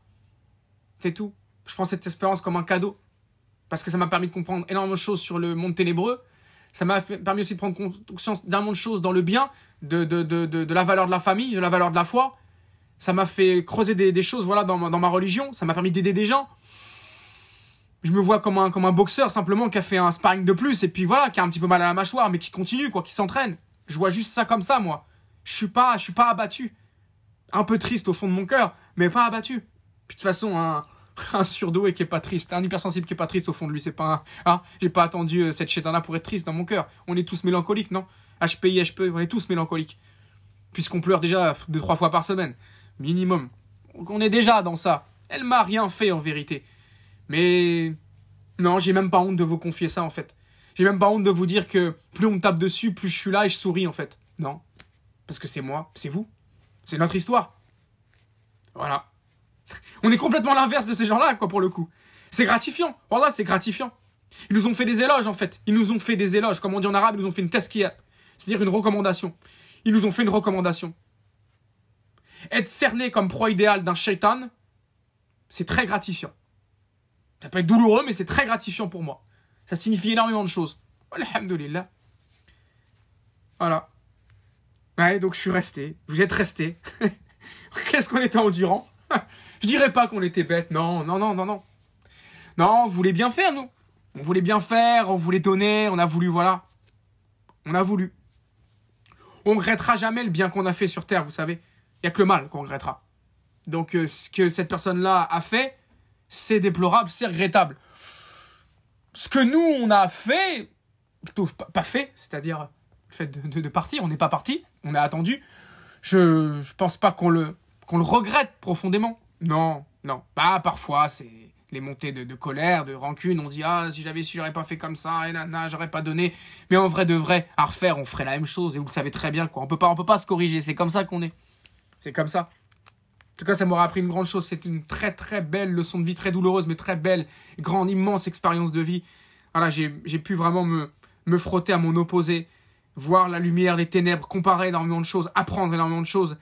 C'est tout. Je prends cette expérience comme un cadeau parce que ça m'a permis de comprendre énormément de choses sur le monde ténébreux. Ça m'a permis aussi de prendre conscience d'un monde de choses dans le bien, de, de, de, la valeur de la famille, de la valeur de la foi. Ça m'a fait creuser des, choses voilà, dans ma religion. Ça m'a permis d'aider des gens je me vois comme un, comme un boxeur simplement qui a fait un sparring de plus et puis voilà, qui a un petit peu mal à la mâchoire, mais qui continue, quoi, qui s'entraîne. Je vois juste ça comme ça, moi. Je suis pas, je suis pas abattu. Un peu triste au fond de mon cœur, mais pas abattu. de toute façon, un, un surdoué qui est pas triste, un hypersensible qui est pas triste au fond de lui, c'est pas un. Hein, J'ai pas attendu euh, cette cette là pour être triste dans mon cœur. On est tous mélancoliques, non HPI, HPE, on est tous mélancoliques. Puisqu'on pleure déjà deux, trois fois par semaine, minimum. On est déjà dans ça. Elle m'a rien fait en vérité. Mais non, j'ai même pas honte de vous confier ça en fait. J'ai même pas honte de vous dire que plus on me tape dessus, plus je suis là et je souris en fait. Non. Parce que c'est moi, c'est vous. C'est notre histoire. Voilà. On est complètement l'inverse de ces gens-là, quoi, pour le coup. C'est gratifiant. Voilà, c'est gratifiant. Ils nous ont fait des éloges, en fait. Ils nous ont fait des éloges. Comme on dit en arabe, ils nous ont fait une taskia. C'est-à-dire une recommandation. Ils nous ont fait une recommandation. Être cerné comme proie idéale d'un shaitan, c'est très gratifiant. Ça peut être douloureux, mais c'est très gratifiant pour moi. Ça signifie énormément de choses. Alhamdulillah. Voilà. Ouais, donc je suis resté. Vous êtes resté. Qu'est-ce qu'on était endurant Je dirais pas qu'on était bête. Non, non, non, non, non. Non, on voulait bien faire, nous. On voulait bien faire, on voulait donner, on a voulu, voilà. On a voulu. On regrettera jamais le bien qu'on a fait sur Terre, vous savez. Il n'y a que le mal qu'on regrettera. Donc, euh, ce que cette personne-là a fait, c'est déplorable, c'est regrettable. Ce que nous, on a fait, plutôt pas fait, c'est-à-dire le fait de, de, partir, on n'est pas parti, on a attendu. Je, je pense pas qu'on le, qu'on le regrette profondément. Non, non. Bah, parfois, c'est les montées de, de, colère, de rancune. On dit, ah, si j'avais su, j'aurais pas fait comme ça, et j'aurais pas donné. Mais en vrai de vrai, à refaire, on ferait la même chose. Et vous le savez très bien, quoi. On peut pas, on peut pas se corriger. C'est comme ça qu'on est. C'est comme ça tout cas, ça m'aura appris une grande chose. C'est une très très belle leçon de vie, très douloureuse, mais très belle, grande, immense expérience de vie. Voilà, j'ai pu vraiment me, me frotter à mon opposé, voir la lumière, les ténèbres, comparer énormément de choses, apprendre énormément de choses,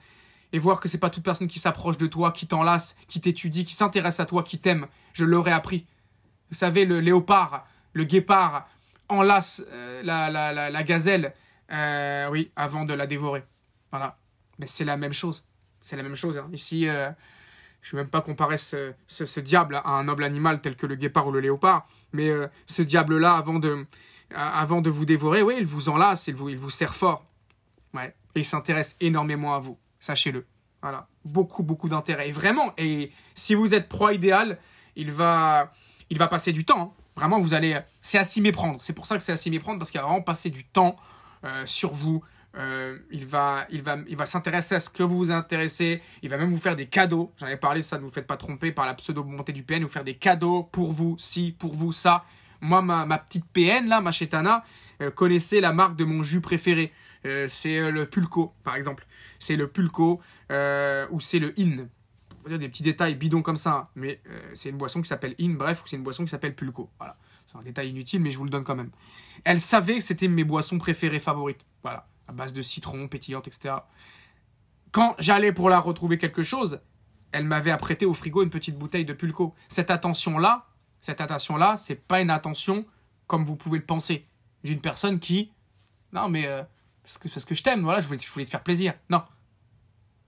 et voir que c'est pas toute personne qui s'approche de toi, qui t'enlace, qui t'étudie, qui s'intéresse à toi, qui t'aime. Je l'aurais appris. Vous savez, le léopard, le guépard enlace euh, la, gazelle, euh, oui, avant de la dévorer. Voilà. Mais c'est la même chose c'est la même chose. Hein. Ici, euh, je ne vais même pas comparer ce, diable à un noble animal tel que le guépard ou le léopard, mais euh, ce diable-là, avant de, euh, avant de vous dévorer, oui, il vous enlace, il vous, il vous serre fort. Ouais. Et il s'intéresse énormément à vous, sachez-le. Voilà, beaucoup, beaucoup d'intérêt. Et vraiment, et si vous êtes proie idéale, il va, il va passer du temps. Hein. Vraiment, vous allez. C'est à s'y méprendre. C'est pour ça que c'est à s'y méprendre, parce qu'il va vraiment passer du temps sur vous, euh, il va, il va, il va s'intéresser à ce que vous vous intéressez. Il va même vous faire des cadeaux. J'en ai parlé, ça ne vous faites pas tromper par la pseudo montée du PN. Vous faire des cadeaux pour vous, si pour vous ça. Moi, ma, petite PN là, ma chétana euh, Connaissait la marque de mon jus préféré. Euh, c'est le Pulco, par exemple. C'est le Pulco ou c'est le In. On va dire des petits détails bidons comme ça, hein. mais c'est une boisson qui s'appelle In, bref, ou c'est une boisson qui s'appelle Pulco. Voilà. C'est un détail inutile, mais je vous le donne quand même. Elle savait que c'était mes boissons préférées favorites. Voilà à base de citron, pétillante, etc. Quand j'allais pour la retrouver quelque chose, elle m'avait apprêté au frigo une petite bouteille de pulco. Cette attention-là, cette attention-là, c'est pas une attention comme vous pouvez le penser d'une personne qui, non mais C'est euh, parce que parce que je t'aime, voilà, je voulais, je voulais te faire plaisir. Non,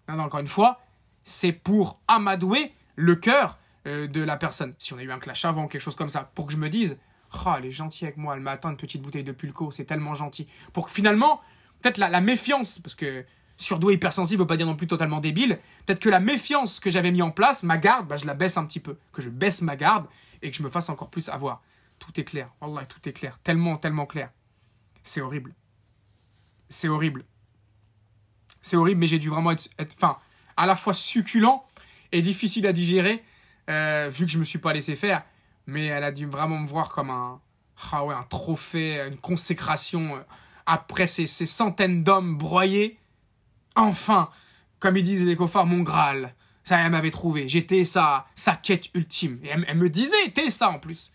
non, encore une fois, c'est pour amadouer le cœur euh, de la personne. Si on a eu un clash avant, quelque chose comme ça, pour que je me dise, ah, oh, elle est gentille avec moi, elle m'a atteint une petite bouteille de pulco, c'est tellement gentil. Pour que finalement, peut-être la, méfiance, parce que surdoué, hypersensible, veut pas dire non plus totalement débile, peut-être que la méfiance que j'avais mis en place, ma garde, bah, je la baisse un petit peu, que je baisse ma garde et que je me fasse encore plus avoir. Tout est clair, Allah, tout est clair, tellement, tellement clair. C'est horrible. C'est horrible. C'est horrible, mais j'ai dû vraiment être, enfin, à la fois succulent et difficile à digérer, euh, vu que je me suis pas laissé faire. Mais elle a dû vraiment me voir comme un, ah ouais, un trophée, une consécration. Euh, après ces, centaines d'hommes broyés, enfin, comme ils disent les coffres, mon Graal. Ça, elle m'avait trouvé. J'étais sa, sa quête ultime. Et elle, me disait, t'es ça en plus.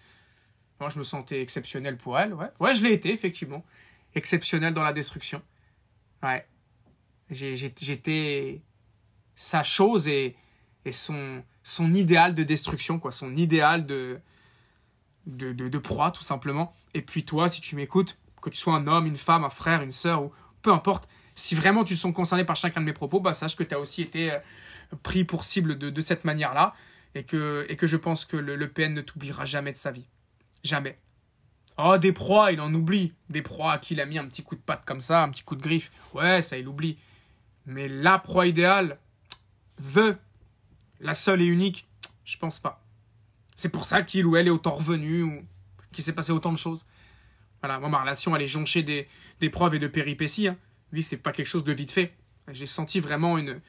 Moi, je me sentais exceptionnel pour elle, ouais. je l'ai été, effectivement. Exceptionnel dans la destruction. Ouais. J'étais sa chose et, son, son idéal de destruction, quoi. Son idéal de, de proie, tout simplement. Et puis toi, si tu m'écoutes, que tu sois un homme, une femme, un frère, une sœur, ou peu importe, si vraiment tu te sens concerné par chacun de mes propos, bah, sache que tu as aussi été euh, pris pour cible de, cette manière-là, et que, et que je pense que le, PN ne t'oubliera jamais de sa vie. Jamais. Oh, des proies, il en oublie. Des proies à qui il a mis un petit coup de patte comme ça, un petit coup de griffe. Ouais, ça, il oublie. Mais la proie idéale, The, la seule et unique, je pense pas. C'est pour ça qu'il ou elle est autant revenu, ou qu'il s'est passé autant de choses. Voilà, ma relation, elle est jonchée des, preuves et de péripéties. Hein. c'est pas quelque chose de vite fait. J'ai senti vraiment une,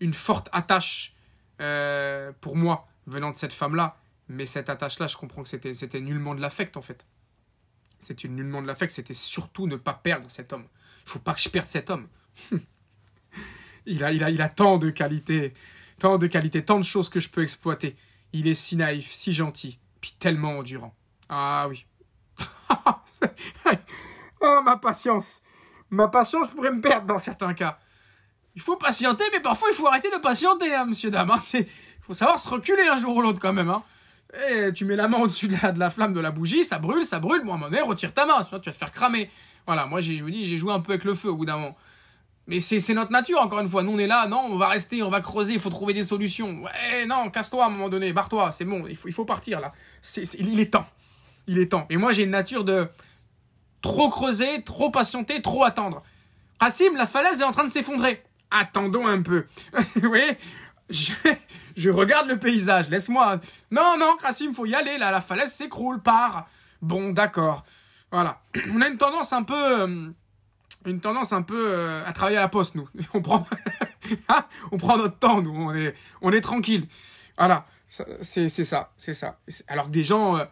une forte attache euh, pour moi venant de cette femme-là. Mais cette attache-là, je comprends que c'était, c'était nullement de l'affect, en fait. C'était nullement de l'affect, c'était surtout ne pas perdre cet homme. Il faut pas que je perde cet homme. il, a, il, a, tant de qualités, tant de qualités, tant de choses que je peux exploiter. Il est si naïf, si gentil, puis tellement endurant. Ah oui, oh, ma patience. Ma patience pourrait me perdre dans certains cas. Il faut patienter, mais parfois il faut arrêter de patienter, hein, monsieur, dame. Hein. Il faut savoir se reculer un jour ou l'autre quand même. Hein. Et eh, tu mets la main au-dessus de la, flamme de la bougie, ça brûle, ça brûle. Moi, bon, à moment donné, retire ta main, tu vas te faire cramer. Voilà, moi, je vous dis, j'ai joué un peu avec le feu au bout d'un moment. Mais c'est notre nature, encore une fois. Nous, on est là, non, on va rester, on va creuser, il faut trouver des solutions. Ouais, non, casse-toi à un moment donné, barre-toi, c'est bon, il faut, partir là. il est temps. Il est temps. Et moi, j'ai une nature de. Trop creuser, trop patienter, trop attendre. Racine, la falaise est en train de s'effondrer. Attendons un peu. Vous voyez je, regarde le paysage, laisse-moi. Non, non, il faut y aller, là, la falaise s'écroule, Par. Bon, d'accord. Voilà. On a une tendance un peu. Euh, une tendance un peu euh, à travailler à la poste, nous. On prend, on prend notre temps, nous. On est, on est tranquille. Voilà. C'est ça, c'est ça. Alors que des gens. Euh,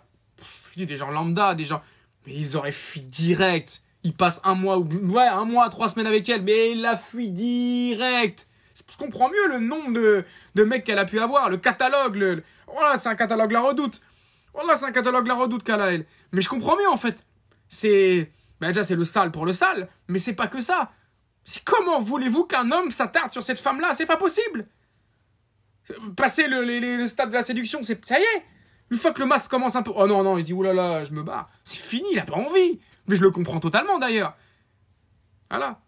des gens lambda, des gens. Mais ils auraient fui direct. Il passe un mois ou ouais, un mois, trois semaines avec elle, mais il la fui direct. Je comprends mieux le nombre de, mecs qu'elle a pu avoir, le catalogue. Le, voilà, oh c'est un catalogue la redoute. Oh là c'est un catalogue la redoute qu'elle a elle. Mais je comprends mieux en fait. C'est bah, déjà c'est le sale pour le sale, mais c'est pas que ça. comment voulez-vous qu'un homme s'attarde sur cette femme-là C'est pas possible. Passer le, le, stade de la séduction, c'est ça y est. Une fois que le masque commence un peu, oh non, non, il dit, là là, je me barre. C'est fini, il a pas envie. Mais je le comprends totalement d'ailleurs. Voilà.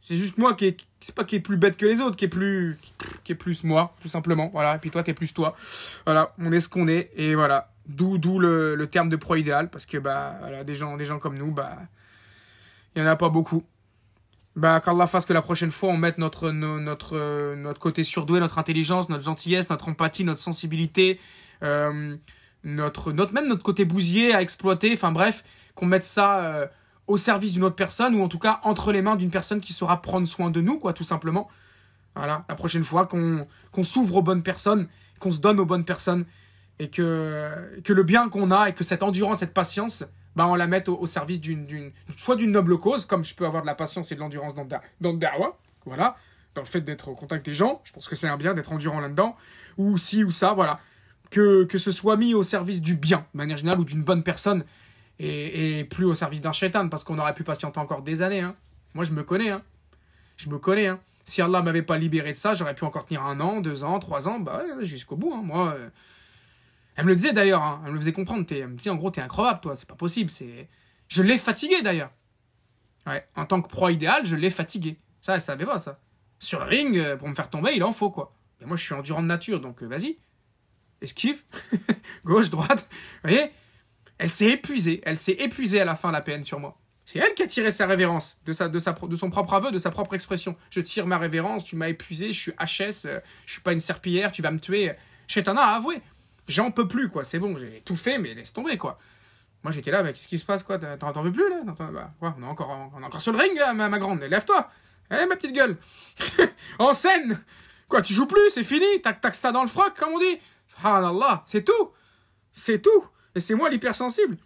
C'est juste moi qui est, c'est pas qui est plus bête que les autres, qui est plus, qui est plus moi, tout simplement. Voilà. Et puis toi, t'es plus toi. Voilà. On est ce qu'on est. Et voilà. D'où, le, terme de pro idéal. Parce que, bah, voilà, des gens, des gens comme nous, bah, il y en a pas beaucoup. Bah, qu'Allah fasse que la prochaine fois, on mette notre, notre, euh, notre côté surdoué, notre intelligence, notre gentillesse, notre empathie, notre sensibilité, euh, notre, notre, même notre côté bousier à exploiter, enfin bref, qu'on mette ça euh, au service d'une autre personne, ou en tout cas entre les mains d'une personne qui saura prendre soin de nous, quoi, tout simplement. Voilà, la prochaine fois qu'on s'ouvre aux bonnes personnes, qu'on se donne aux bonnes personnes, et que, que le bien qu'on a, et que cette endurance, cette patience, bah on la mette au, service d'une, soit d'une noble cause, comme je peux avoir de la patience et de l'endurance dans, dans voilà, dans le fait d'être au contact des gens, je pense que c'est un bien d'être endurant là-dedans, ou si, ou ça, voilà que, ce soit mis au service du bien, de manière générale, ou d'une bonne personne, et, plus au service d'un shaitan, parce qu'on aurait pu patienter encore des années. Hein. Moi, je me connais. Hein. Je me connais. Hein. Si Allah m'avait pas libéré de ça, j'aurais pu encore tenir un an, deux ans, trois ans, bah jusqu'au bout. Hein. Moi, euh, elle me le disait d'ailleurs. Hein. Elle me le faisait comprendre. Es, elle me disait, en gros, t'es incroyable, toi. C'est pas possible. C'est. Je l'ai fatigué d'ailleurs. En tant que proie idéale, je l'ai fatigué. Ça, elle savait pas ça. Sur le ring, euh, pour me faire tomber, il en faut quoi. Mais moi, je suis endurant de nature, donc euh, vas-y esquive, gauche, droite. Vous voyez Elle s'est épuisée. Elle s'est épuisée à la fin, la PN sur moi. C'est elle qui a tiré sa révérence de, sa, de, sa, de son propre aveu, de sa propre expression. Je tire ma révérence, tu m'as épuisé, je suis HS, euh, je suis pas une serpillière, tu vas me tuer. Chetana a avoué. J'en peux plus, quoi. C'est bon, j'ai tout fait, mais laisse tomber, quoi. Moi, j'étais là, mais qu'est-ce qui se passe, quoi T'en veux plus, là bah, on, est encore, encore sur le ring, ma, grande. Lève-toi Allez, eh, ma petite gueule En scène Quoi, tu joues plus, c'est fini T'as que ça dans le froc, comme on dit Allah, c'est tout. C'est tout. Et c'est moi l'hypersensible.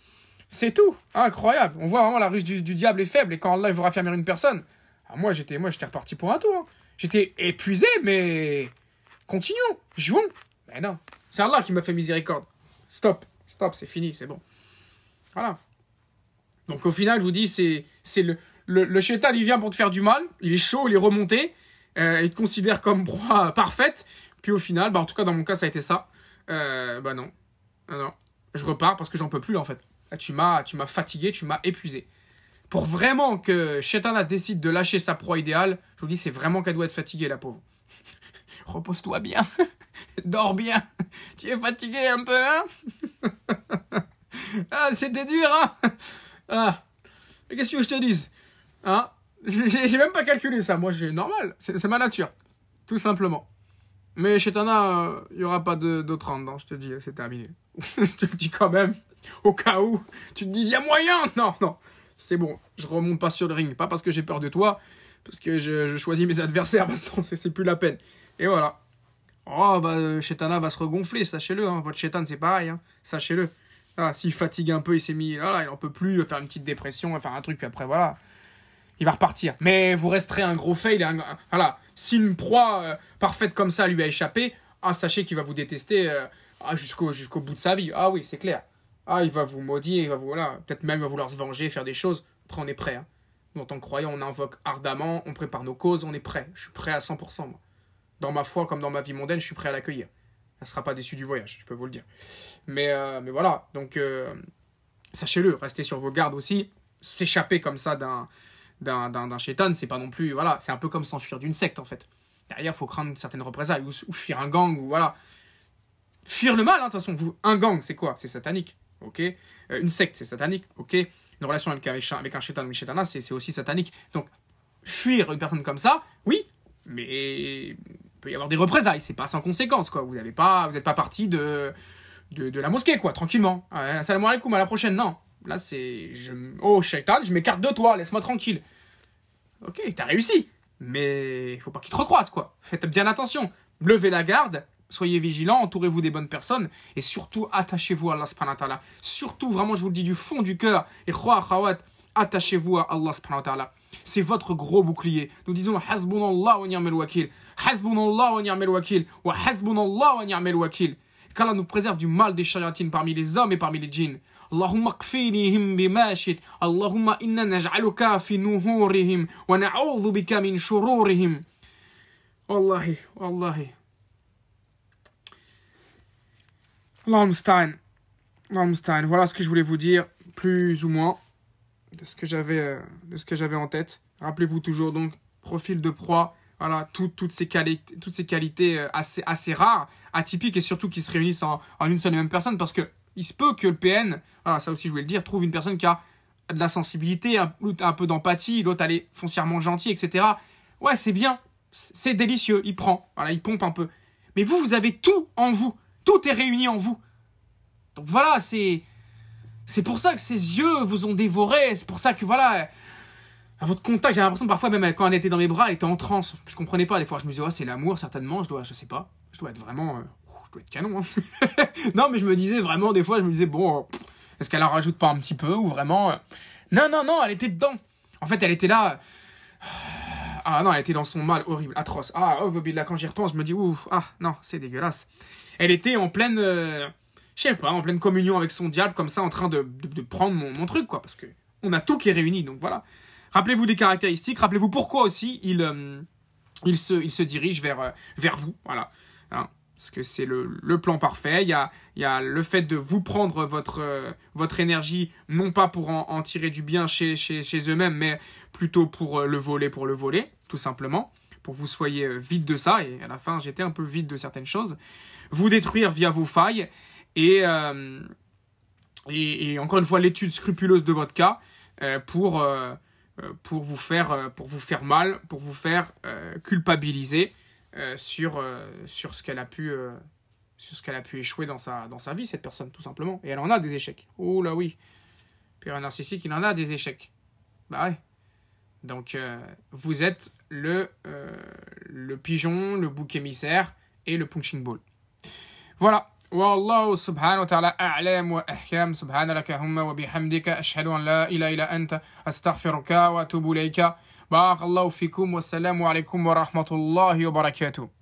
C'est tout. Incroyable. On voit vraiment la ruse du, diable est faible. Et quand Allah il veut raffermir une personne, ah, moi j'étais moi j'étais reparti pour un tour. Hein. J'étais épuisé, mais continuons, jouons. Mais non, c'est Allah qui m'a fait miséricorde. Stop, stop, c'est fini, c'est bon. Voilà. Donc au final, je vous dis, c'est c'est le le, le il vient pour te faire du mal. Il est chaud, il est remonté. Euh, il te considère comme proie parfaite. Puis au final, bah en tout cas dans mon cas, ça a été ça. Euh, bah non. non. Non, Je repars parce que j'en peux plus, là, en fait. Ah, tu m'as, tu m'as fatigué, tu m'as épuisé. Pour vraiment que Shetana décide de lâcher sa proie idéale, je vous dis, c'est vraiment qu'elle doit être fatiguée, la pauvre. Repose-toi bien. Dors bien. Tu es fatigué un peu, hein Ah, c'était dur, hein Ah. Qu'est-ce que je te dise Hein J'ai même pas calculé ça. Moi, j'ai normal. C'est ma nature. Tout simplement. Mais chez il n'y euh, aura pas ronde, hein, je te dis, euh, c'est terminé. je te le dis quand même, au cas où tu te dis, il y a moyen Non, non, c'est bon, je remonte pas sur le ring. Pas parce que j'ai peur de toi, parce que je, choisis mes adversaires maintenant, c'est plus la peine. Et voilà. Oh, bah, euh, Chetana va se regonfler, sachez-le. Hein. Votre Chetan, c'est pareil, hein. sachez-le. Ah, S'il fatigue un peu, il s'est mis. Voilà, il n'en peut plus, va il faire une petite dépression, faire un truc, après, voilà il va repartir. Mais vous resterez un gros fail. et voilà, si une proie euh, parfaite comme ça lui a échappé, ah, sachez qu'il va vous détester euh, ah, jusqu'au jusqu'au bout de sa vie. Ah oui, c'est clair. Ah, il va vous maudire, il va voilà, peut-être même il va vouloir se venger, faire des choses. Après, on est prêt. Hein. En tant que croyant, on invoque ardemment, on prépare nos causes, on est prêt. Je suis prêt à 100%. Dans ma foi, comme dans ma vie mondaine, je suis prêt à l'accueillir. Elle ne sera pas déçue du voyage, je peux vous le dire. Mais, euh, mais voilà, donc sachez-le, restez sur vos gardes aussi. S'échapper comme ça d'un, d'un chétan, c'est pas non plus. Voilà, c'est un peu comme s'enfuir d'une secte en fait. Derrière, il faut craindre certaines représailles ou, fuir un gang ou voilà. Fuir le mal, hein, de toute façon. Vous, un gang, c'est quoi C'est satanique, ok euh, Une secte, c'est satanique, ok Une relation avec, avec, avec un chétan ou une chétana, c'est aussi satanique. Donc, fuir une personne comme ça, oui, mais il peut y avoir des représailles, c'est pas sans conséquence, quoi. Vous n'êtes pas, vous n'êtes pas parti de, de, de, la mosquée, quoi, tranquillement. Euh, salam alaikum, à la prochaine, non. Là, c'est. Je... Oh, Shaitan, je m'écarte de toi, laisse-moi tranquille. Ok, t'as réussi. Mais il faut pas qu'il te recroise, quoi. Faites bien attention. Levez la garde, soyez vigilants, entourez-vous des bonnes personnes et surtout attachez-vous à Allah subhanahu wa ta'ala. Surtout, vraiment, je vous le dis du fond du cœur. Et croire khawat, attachez-vous à Allah subhanahu wa ta'ala. C'est votre gros bouclier. Nous disons Hasbunallah wa ni'mal wakil. Hasbunallah wa wakil. Wa hasbunallah Qu'Allah nous préserve du mal des chariotines parmi les hommes et parmi les djinns. اللهم اكفينيهم بما شئت اللهم naj'aluka نجعلك في نهورهم ونعوذ بك من شرورهم والله والله Voilà ce que je voulais vous dire, plus ou moins, de ce que j'avais, euh, de ce que j'avais en tête. Rappelez-vous toujours donc profil de proie. Voilà, toutes, ces qualités, toutes ces qualités assez, assez rares, atypiques et surtout qui se réunissent en, en une seule et même personne parce que il se peut que le PN, voilà, ça aussi je voulais le dire, trouve une personne qui a de la sensibilité, un, un peu d'empathie, l'autre elle est foncièrement gentille, etc. Ouais, c'est bien, c'est délicieux, il prend, voilà, il pompe un peu. Mais vous, vous avez tout en vous, tout est réuni en vous. Donc voilà, c'est c'est pour ça que ses yeux vous ont dévoré, c'est pour ça que voilà, à votre contact, j'ai l'impression parfois même quand elle était dans mes bras, elle était en transe, je comprenais pas des fois, je me disais oh c'est l'amour certainement, je dois, je sais pas, je dois être vraiment euh, canon. Hein. non, mais je me disais vraiment, des fois, je me disais, bon, euh, est-ce qu'elle en rajoute pas un petit peu ou vraiment. Euh, non, non, non, elle était dedans. En fait, elle était là. Euh, ah non, elle était dans son mal horrible, atroce. Ah, oh, là, quand j'y repense, je me dis, ouf, ah non, c'est dégueulasse. Elle était en pleine. je sais pas, en pleine communion avec son diable, comme ça, en train de, de, prendre mon, truc, quoi. Parce que on a tout qui est réuni, donc voilà. Rappelez-vous des caractéristiques, rappelez-vous pourquoi aussi il, il, se, il se dirige vers, vers vous, voilà. Hein parce que c'est le, le, plan parfait. Il y a, il y a le fait de vous prendre votre, euh, votre énergie, non pas pour en, tirer du bien chez, chez, chez eux-mêmes, mais plutôt pour euh, le voler, pour le voler, tout simplement, pour que vous soyez euh, vide de ça, et à la fin j'étais un peu vide de certaines choses, vous détruire via vos failles, et, et, et, encore une fois l'étude scrupuleuse de votre cas pour, pour, vous faire, pour vous faire mal, pour vous faire culpabiliser euh, sur, euh, sur ce qu'elle a pu euh, sur ce qu'elle a pu échouer dans sa, dans sa vie, cette personne, tout simplement. Et elle en a des échecs. Oh là oui. Puis un narcissique, il en a des échecs. Bah ouais. Donc, vous êtes le, le pigeon, le bouc émissaire et le punching ball. Voilà. Subhanahu wa ta'ala wa wa ahkam سبحان wa wa bihamdika an la ilaha illa anta astaghfiruka wa wa إليك بارك الله فيكم والسلام عليكم ورحمة الله وبركاته